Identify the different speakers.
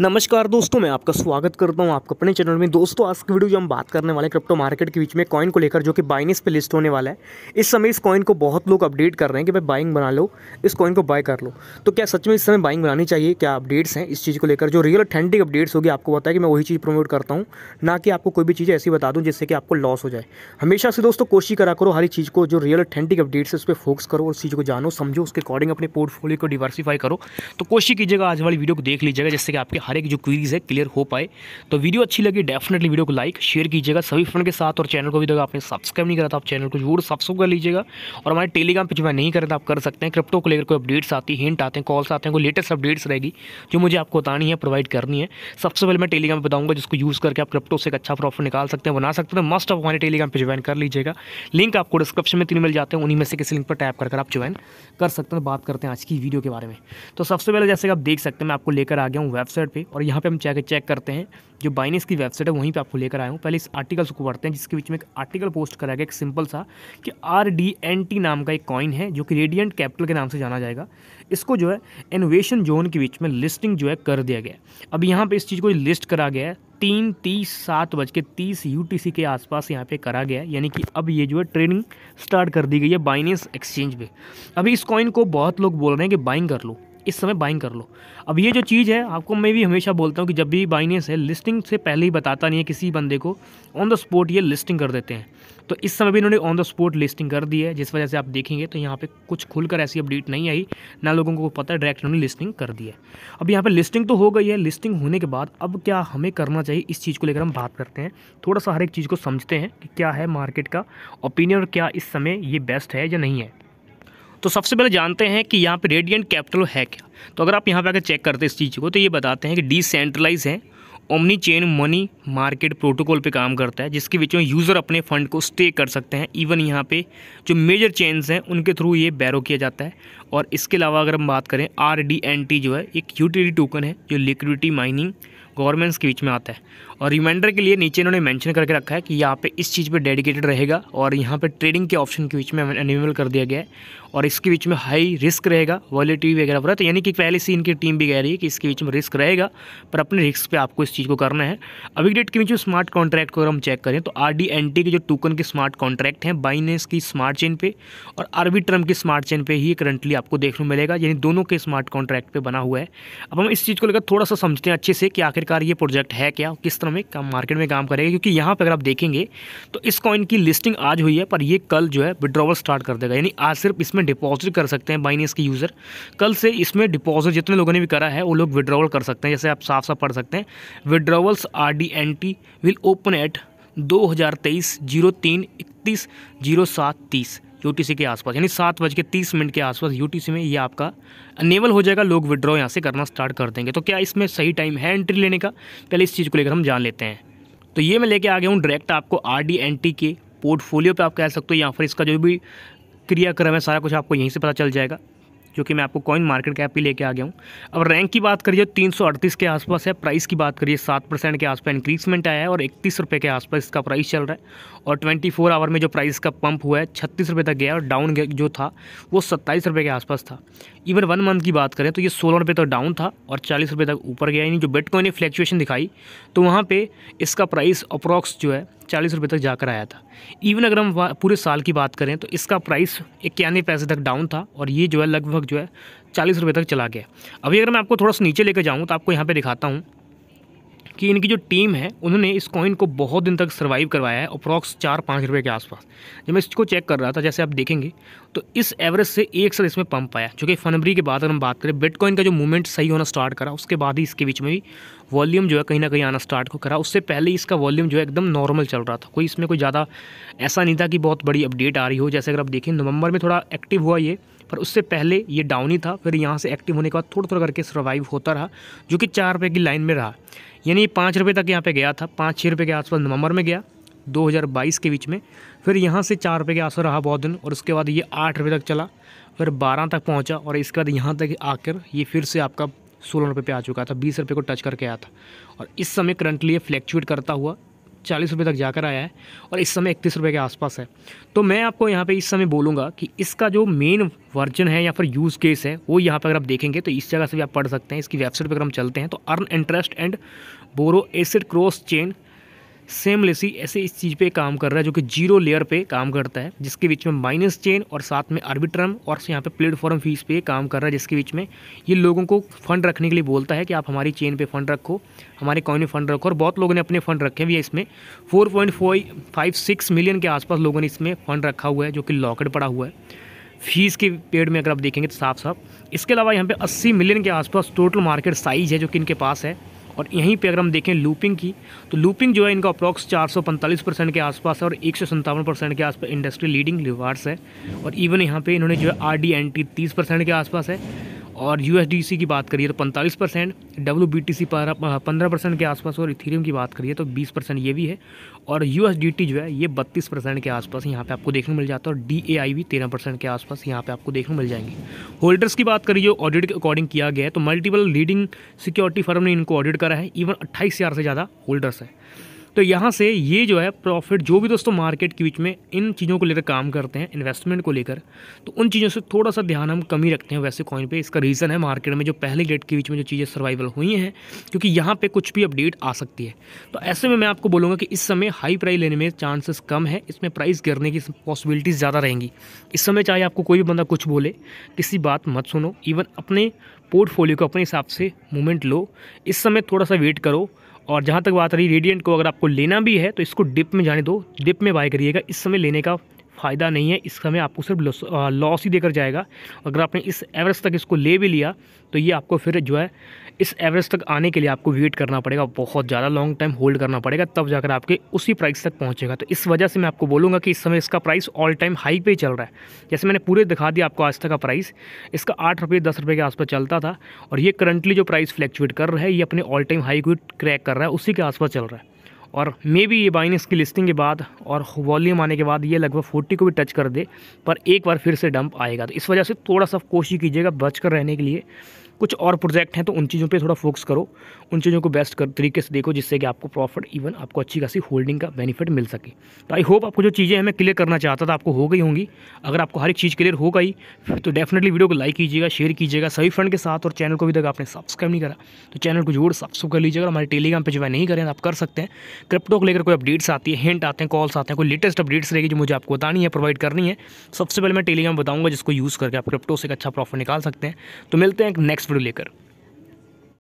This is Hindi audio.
Speaker 1: नमस्कार दोस्तों मैं आपका स्वागत करता हूं आपके अपने चैनल में दोस्तों आज की वीडियो जो हम बात करने वाले क्रिप्टो मार्केट के बीच में कॉइन को लेकर जो कि बाइनिस पे लिस्ट होने वाला है इस समय इस कॉइन को बहुत लोग अपडेट कर रहे हैं कि भाई बाइंग बना लो इस कॉइन को बाय कर लो तो क्या सच में इस समय बाइंग बनानी चाहिए क्या अपडेट्स हैं इस चीज़ को लेकर जो रियल अथेंटिक अपडेट्स होगी आपको बताया कि मैं वही चीज़ प्रमोट करता हूँ ना कि आपको कोई भी चीज़ ऐसी बता दूँ जिससे कि आपको लॉस हो जाए हमेशा से दोस्तों कोशिश करा करो हर चीज़ को जो रियल अथेंटिक अपडेट्स है उस पर फोकस करो उस चीज़ को जानो समझो उसके अकॉर्डिंग अपने पोर्टफोलियो को डिवर्सीफाई करो तो कोशिश कीजिएगा आज वाली वीडियो को देख लीजिएगा जिससे कि आपके हर एक जो क्वीज़ है क्लियर हो पाए तो वीडियो अच्छी लगी डेफिनेटली वीडियो को लाइक शेयर कीजिएगा सभी फ्रेंड के साथ और चैनल को भी अगर आपने सब्सक्राइब नहीं करा था तो आप चैनल को जरूर सब्सक्राइब कर लीजिएगा और हमारे टेलीग्राम पर जो नहीं करा था आप कर सकते हैं क्रिप्टो को लेकर कोई अपडेट्स आती है हिंट आते हैं कॉल्स आते हैं कोई लेटेस्ट अपडेट्स रहेगी जो मुझे आपको बतानी है प्रोवाइड करनी है सबसे पहले मैं टेलीग्राम पर जिसको यूज़ करके आप क्रिप्टो से एक अच्छा प्रॉफिट निकाल सकते हैं बना सकते हैं मस्ट तो आप हमारे टेलीग्राम पर ज्वाइन कर लीजिएगा लिंक आपको डिस्क्रिप्शन में तीन मिल जाते हैं उन्हीं में से किसी लिंक पर टैप कर आप ज्वाइन कर सकते हैं तो बात करते हैं आज की वीडियो के बारे में तो सबसे पहले जैसे आप देख सकते हैं मैं आपको लेकर आ गया हूँ वेबसाइट पर पे और यहाँ पे हम चेक चेक करते हैं जो बाइनेस की वेबसाइट है वहीं पे आपको लेकर आया हूँ पहले इस आर्टिकल्स को पढ़ते हैं जिसके बीच में एक आर्टिकल पोस्ट करा गया एक सिंपल सा कि आर डी एन टी नाम का एक कॉइन है जो कि रेडियंट कैपिटल के नाम से जाना जाएगा इसको जो है इनोवेशन जोन के बीच में लिस्टिंग जो है कर दिया गया अब यहाँ पर इस चीज़ को लिस्ट करा गया है तीन तीस सात बज के तीस यू के आसपास यहाँ पे करा गया है यानी कि अब ये जो है ट्रेडिंग स्टार्ट कर दी गई है बाइनेंस एक्सचेंज पे अभी इस कॉइन को बहुत लोग बोल रहे हैं कि बाइंग कर लो इस समय बाइंग कर लो अब ये जो चीज़ है आपको मैं भी हमेशा बोलता हूँ कि जब भी बाइनेंस है लिस्टिंग से पहले ही बताता नहीं है किसी बंदे को ऑन द स्पॉट ये लिस्टिंग कर देते हैं तो इस समय भी इन्होंने ऑन द स्पॉट लिस्टिंग कर दी है जिस वजह से आप देखेंगे तो यहाँ पर कुछ खुलकर ऐसी अपडेट नहीं आई ना लोगों को पता है डायरेक्ट इन्होंने लिस्टिंग कर दी है अब यहाँ पर लिस्टिंग तो हो गई है लिस्टिंग होने के बाद अब क्या हमें करना चाहिए इस चीज़ को लेकर हम बात करते हैं थोड़ा सा हर एक चीज़ को समझते हैं कि क्या है मार्केट का ओपिनियन और क्या इस समय ये बेस्ट है या नहीं है तो सबसे पहले जानते हैं कि यहाँ पे रेडियंट कैपिटल है क्या तो अगर आप यहाँ पे आकर चेक करते हैं इस चीज़ को तो ये बताते हैं कि डिसेंट्रलाइज है omni chain money market protocol पे काम करता है जिसके बीच में यूज़र अपने फंड को स्टे कर सकते हैं इवन यहाँ पे जो मेजर चेन्स हैं उनके थ्रू ये बैरो किया जाता है और इसके अलावा अगर हम बात करें आर डी एन टी जो है एक यूटिलिटी टोकन है जो लिक्विडिटी माइनिंग गवर्नमेंट्स के बीच में आता है और रिमाइंडर के लिए नीचे इन्होंने मेंशन करके रखा है कि यहाँ पे इस चीज़ पे डेडिकेटेड रहेगा और यहाँ पे ट्रेडिंग के ऑप्शन के बीच में एनिमल कर दिया गया है और इसके बीच में हाई रिस्क रहेगा वॉलेटी वगैरह वगैरह तो यानी कि पहले से इनकी टीम भी कह रही है कि इसके बीच में रिस्क रहेगा पर अपने रिस्क पर आपको इस चीज़ को करना है अभी डेट के बीच में स्मार्ट कॉन्ट्रैक्ट को अगर हम चेक करें तो आर के जो टोकन के स्मार्ट कॉन्ट्रैक्ट हैं बाइनेस की स्मार्ट चेन पर और ट्रम की स्मार्ट चेन पर ही करंटली आपको देखने को मिलेगा यानी दोनों के स्मार्ट कॉन्ट्रैक्ट पर बना हुआ है अब हम इस चीज़ को लेकर थोड़ा सा समझते हैं अच्छे से कि आखिरकार ये प्रोजेक्ट है क्या किस तरह दिनों में काम मार्केट में काम करेगा क्योंकि यहाँ पर अगर आप देखेंगे तो इस कॉइन की लिस्टिंग आज हुई है पर ये कल जो है विड्रॉवल स्टार्ट कर देगा यानी आज सिर्फ इसमें डिपॉजिट कर सकते हैं बाइनेस के यूज़र कल से इसमें डिपॉजिट जितने लोगों ने भी करा है वो लोग विड्रॉवल कर सकते हैं जैसे आप साफ साफ पढ़ सकते हैं withdrawals R D N T will open at दो हज़ार तेईस जीरो तीन इकतीस जीरो सात तीस यू के आसपास यानी सात बज के तीस मिनट के आसपास यू में ये आपका अनेबल हो जाएगा लोग विड्रॉ यहाँ से करना स्टार्ट कर देंगे तो क्या इसमें सही टाइम है एंट्री लेने का पहले इस चीज़ को लेकर हम जान लेते हैं तो ये मैं लेके आ गया हूँ डायरेक्ट आपको आर डी एन टी के पोर्टफोलियो पर आप कह सकते हो या फिर इसका जो भी क्रियाक्रम है सारा कुछ आपको यहीं से पता चल जाएगा जो कि मैं आपको कॉइन मार्केट कैप भी लेके आ गया हूँ अब रैंक की बात करिए तीन सौ अड़तीस के आसपास है प्राइस की बात करिए सात परसेंट के आसपास इंक्रीजमेंट आया है और इकतीस रुपये के आसपास इसका प्राइस चल रहा है और ट्वेंटी फोर आवर में जो प्राइस का पंप हुआ है छत्तीस रुपये तक गया और डाउन जो था वो सत्ताईस रुपये के आसपास था इवन वन मंथ की बात करें तो ये सोलह रुपये तक तो डाउन था और चालीस रुपये तक ऊपर गया यानी जो बिटकॉइन ने फ्लैक्चुएशन दिखाई तो वहाँ पर इसका प्राइस अप्रॉक्स जो है चालीस रुपये तक जाकर आया था इवन अगर हम पूरे साल की बात करें तो इसका प्राइस इक्यानवे पैसे तक डाउन था और ये जो है लगभग जो है चालीस रुपये तक चला गया अभी अगर मैं आपको थोड़ा सा नीचे लेकर जाऊँ तो आपको यहाँ पर दिखाता हूँ कि इनकी जो टीम है उन्होंने इस कॉइन को बहुत दिन तक सर्वाइव करवाया है अप्रॉक्स चार पाँच रुपये के आसपास जब मैं इसको चेक कर रहा था जैसे आप देखेंगे तो इस एवरेज से एक सर इसमें पंप आया जो कि फनवरी के बाद अगर हम बात करें बिटकॉइन का जो मूवमेंट सही होना स्टार्ट करा उसके बाद ही इसके बीच में भी वॉल्यूम जो है कहीं ना कहीं आना स्टार्ट को करा उससे पहले इसका वॉल्यूम जो है एकदम नॉर्मल चल रहा था कोई इसमें कोई ज़्यादा ऐसा नहीं था कि बहुत बड़ी अपडेट आ रही हो जैसे अगर आप देखें नवंबर में थोड़ा एक्टिव हुआ ये पर उससे पहले ये डाउन ही था फिर यहाँ से एक्टिव होने के बाद थोड़ा थोड़ा करके सर्वाइव होता रहा जो कि चार रुपये की लाइन में रहा यानी ये पाँच रुपये तक यहाँ पे गया था पाँच छः रुपये के आसपास नवंबर में गया 2022 के बीच में फिर यहाँ से चार रुपये के आसपास रहा बहुत दिन और उसके बाद ये आठ रुपये तक चला फिर बारह तक पहुँचा और इसके बाद यहाँ तक आकर ये फिर से आपका सोलह रुपये पे आ चुका था बीस रुपये को टच करके आया था और इस समय करंटली ये फ्लैक्चुएट करता हुआ चालीस रुपये तक जाकर आया है और इस समय इकतीस रुपये के आसपास है तो मैं आपको यहाँ पे इस समय बोलूँगा कि इसका जो मेन वर्जन है या फिर यूज़ केस है वो यहाँ पर अगर आप देखेंगे तो इस जगह से भी आप पढ़ सकते हैं इसकी वेबसाइट पर अगर हम चलते हैं तो earn interest and borrow assets cross chain seamlessly ऐसे इस चीज़ पे काम कर रहा है जो कि जीरो लेयर पे काम करता है जिसके बीच में माइनस चेन और साथ में आर्बिट्रम और यहाँ पे प्लेटफॉर्म फीस पे काम कर रहा है जिसके बीच में ये लोगों को फंड रखने के लिए बोलता है कि आप हमारी चेन पे फंड रखो हमारे कॉइन में फंड रखो और बहुत लोगों ने अपने फंड रखे हुए इसमें फोर मिलियन के आसपास लोगों ने इसमें फंड रखा हुआ है जो कि लॉकेट पड़ा हुआ है फीस के पेड़ में अगर आप देखेंगे तो साफ साफ इसके अलावा यहाँ पे 80 मिलियन के आसपास टोटल मार्केट साइज़ है जो कि इनके पास है और यहीं पे अगर हम देखें लूपिंग की तो लूपिंग जो है इनका अप्रॉक्स 445 परसेंट के आसपास है और एक परसेंट के आसपास इंडस्ट्री लीडिंग रिवार्ड्स है और इवन यहाँ पर इन्होंने जो है आर डी एन टी तीस परसेंट के आसपास है और यू की बात करिए तो पैंतालीस percent W B T C पर पंद्रह परसेंट के आसपास और इथीरियम की बात करिए तो बीस परसेंट ये भी है और यू जो है ये बत्तीस परसेंट के आसपास यहाँ पे आपको देखने मिल जाता है और डी ए आई भी तेरह परसेंट के आसपास यहाँ पे आपको देखने मिल जाएंगे होल्डर्स की बात करिए जो ऑडिट के अकॉर्डिंग किया गया है तो मल्टीपल लीडिंग सिक्योरिटी फर्म ने इनको ऑडिट करा है इवन अट्ठाईस हज़ार से ज़्यादा होल्डर्स है तो यहाँ से ये जो है प्रॉफिट जो भी दोस्तों मार्केट के बीच में इन चीज़ों को लेकर काम करते हैं इन्वेस्टमेंट को लेकर तो उन चीज़ों से थोड़ा सा ध्यान हम कमी रखते हैं वैसे कॉइन पे इसका रीज़न है मार्केट में जो पहले डेट के बीच में जो चीज़ें सर्वाइवल हुई हैं क्योंकि यहाँ पर कुछ भी अपडेट आ सकती है तो ऐसे में मैं आपको बोलूँगा कि इस समय हाई प्राइस लेने में चांसेस कम है इसमें प्राइस गिरने की पॉसिबिलिटीज़ ज़्यादा रहेंगी इस समय चाहे आपको कोई भी बंदा कुछ बोले किसी बात मत सुनो इवन अपने पोर्टफोलियो को अपने हिसाब से मूवमेंट लो इस समय थोड़ा सा वेट करो और जहाँ तक बात रही रेडियंट को अगर आपको लेना भी है तो इसको डिप में जाने दो डिप में बाय करिएगा इस समय लेने का फ़ायदा नहीं है इस समय आपको सिर्फ लॉस ही देकर जाएगा अगर आपने इस एवरेज तक इसको ले भी लिया तो ये आपको फिर जो है इस एवरेज तक आने के लिए आपको वेट करना पड़ेगा बहुत ज़्यादा लॉन्ग टाइम होल्ड करना पड़ेगा तब जाकर आपके उसी प्राइस तक पहुँचेगा तो इस वजह से मैं आपको बोलूँगा कि इस समय इसका प्राइस ऑल टाइम हाई पे चल रहा है जैसे मैंने पूरे दिखा दिया आपको आज तक का प्राइस इसका आठ रुपये दस रुपये के आसपास चलता था और ये करंटली जो प्राइस फ्लैक्चुएट कर रहा है ये अपने ऑल टाइम हाई को क्रैक कर रहा है उसी के आसपास चल रहा है और मे बी ये बाइनस की लिस्टिंग के बाद और वॉल्यूम आने के बाद ये लगभग फोर्टी को भी टच कर दे पर एक बार फिर से डंप आएगा तो इस वजह से थोड़ा सा कोशिश कीजिएगा बच कर रहने के लिए कुछ और प्रोजेक्ट हैं तो उन चीज़ों पे थोड़ा फोकस करो उन चीज़ों को बेस्ट कर तरीके से देखो जिससे कि आपको प्रॉफिट इवन आपको अच्छी खासी होल्डिंग का बेनिफिट मिल सके तो आई होप आपको जो चीज़ें हैं मैं क्लियर करना चाहता था आपको हो गई होंगी अगर आपको हर एक चीज़ क्लियर हो गई तो डेफिनेटली वीडियो को लाइक कीजिएगा शेयर कीजिएगा सभी फ्रेंड के साथ और चैनल को भी तक आपने सब्सक्राइब नहीं करा तो चैनल को जोड़ सब्सक्राइब कर लीजिएगा हमारे टेलीग्राम पर जो है नहीं करें तो आप कर सकते हैं क्रिप्टो को लेकर कोई अपडेट्स आती है हिंट आते हैं कॉल्स आते हैं कोई लेटेस्ट अपडेट्स रहेगी जो मुझे आपको बतानी है प्रोवाइड करनी है सबसे पहले मैं टेलीग्राम बताऊँगा जिसको यूज़ करके आप क्रिप्टो से एक अच्छा प्रॉफिट निकाल सकते हैं तो मिलते हैं नेक्स्ट नेक्स्ट वीडियो लेकर